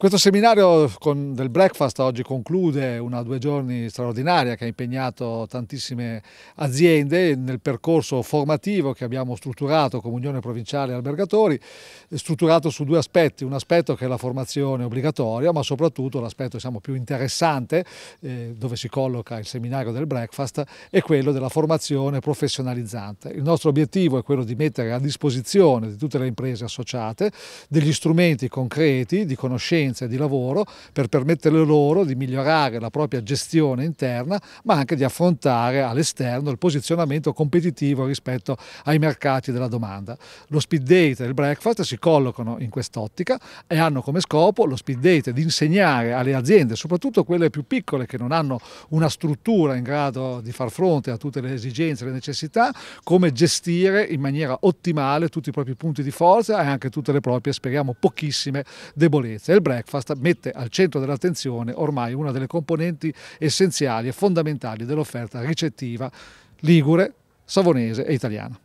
Questo seminario del breakfast oggi conclude una due giorni straordinaria che ha impegnato tantissime aziende nel percorso formativo che abbiamo strutturato come Unione Provinciale Albergatori, strutturato su due aspetti, un aspetto che è la formazione obbligatoria ma soprattutto l'aspetto diciamo, più interessante eh, dove si colloca il seminario del breakfast è quello della formazione professionalizzante. Il nostro obiettivo è quello di mettere a disposizione di tutte le imprese associate degli strumenti concreti di conoscenza competenze di lavoro per permettere loro di migliorare la propria gestione interna ma anche di affrontare all'esterno il posizionamento competitivo rispetto ai mercati della domanda. Lo speed date e il breakfast si collocano in quest'ottica e hanno come scopo lo speed date di insegnare alle aziende, soprattutto quelle più piccole che non hanno una struttura in grado di far fronte a tutte le esigenze e le necessità, come gestire in maniera ottimale tutti i propri punti di forza e anche tutte le proprie, speriamo, pochissime debolezze. Il breakfast breakfast mette al centro dell'attenzione ormai una delle componenti essenziali e fondamentali dell'offerta ricettiva ligure, savonese e italiana.